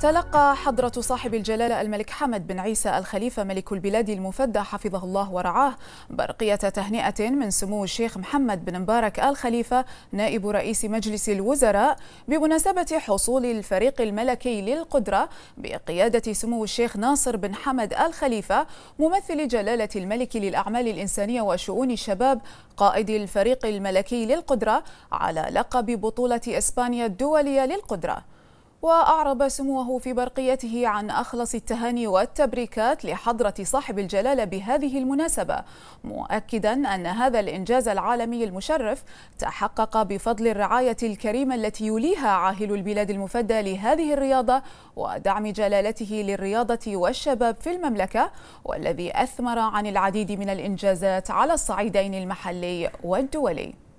تلقى حضرة صاحب الجلالة الملك حمد بن عيسى الخليفة ملك البلاد المفدى حفظه الله ورعاه برقية تهنئة من سمو الشيخ محمد بن مبارك الخليفة نائب رئيس مجلس الوزراء بمناسبة حصول الفريق الملكي للقدرة بقيادة سمو الشيخ ناصر بن حمد الخليفة ممثل جلالة الملك للأعمال الإنسانية وشؤون الشباب قائد الفريق الملكي للقدرة على لقب بطولة إسبانيا الدولية للقدرة وأعرب سموه في برقيته عن أخلص التهاني والتبريكات لحضرة صاحب الجلالة بهذه المناسبة مؤكدا أن هذا الإنجاز العالمي المشرف تحقق بفضل الرعاية الكريمة التي يوليها عاهل البلاد المفدى لهذه الرياضة ودعم جلالته للرياضة والشباب في المملكة والذي أثمر عن العديد من الإنجازات على الصعيدين المحلي والدولي